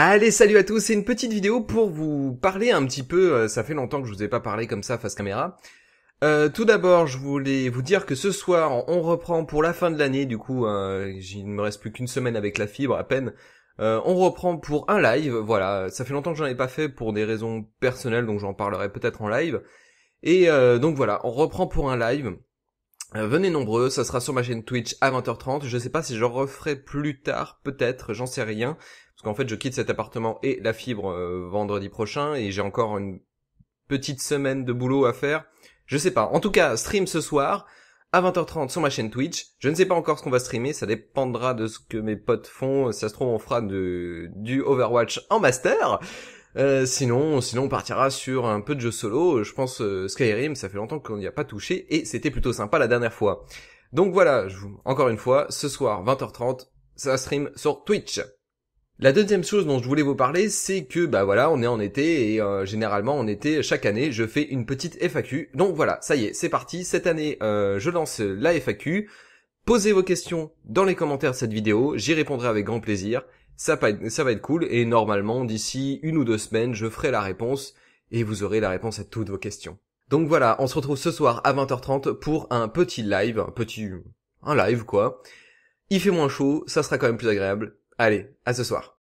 Allez, salut à tous, c'est une petite vidéo pour vous parler un petit peu, euh, ça fait longtemps que je vous ai pas parlé comme ça face caméra. Euh, tout d'abord, je voulais vous dire que ce soir, on reprend pour la fin de l'année, du coup, euh, il ne me reste plus qu'une semaine avec la fibre à peine. on reprend pour un live, voilà, ça fait longtemps que j'en ai pas fait pour des raisons personnelles, donc j'en parlerai peut-être en live. Et donc voilà, on reprend pour un live. Euh, venez nombreux, ça sera sur ma chaîne Twitch à 20h30. Je sais pas si je referai plus tard, peut-être, j'en sais rien. Parce qu'en fait, je quitte cet appartement et la fibre euh, vendredi prochain et j'ai encore une petite semaine de boulot à faire. Je sais pas. En tout cas, stream ce soir à 20h30 sur ma chaîne Twitch. Je ne sais pas encore ce qu'on va streamer, ça dépendra de ce que mes potes font. Si ça se trouve, on fera du Overwatch en master. Euh, sinon, sinon on partira sur un peu de jeu solo. Je pense euh, Skyrim, ça fait longtemps qu'on n'y a pas touché et c'était plutôt sympa la dernière fois. Donc voilà, je vous... encore une fois, ce soir 20h30, ça stream sur Twitch. La deuxième chose dont je voulais vous parler, c'est que bah voilà, on est en été et euh, généralement en été, chaque année, je fais une petite FAQ. Donc voilà, ça y est, c'est parti. Cette année, je lance la FAQ. Posez vos questions dans les commentaires de cette vidéo, j'y répondrai avec grand plaisir. Ça va, être, ça va être cool et normalement d'ici une ou deux semaines je ferai la réponse et vous aurez la réponse à toutes vos questions. Donc voilà, on se retrouve ce soir à 20h30 pour un petit live, un petit... un live quoi. Il fait moins chaud, ça sera quand même plus agréable. Allez, à ce soir.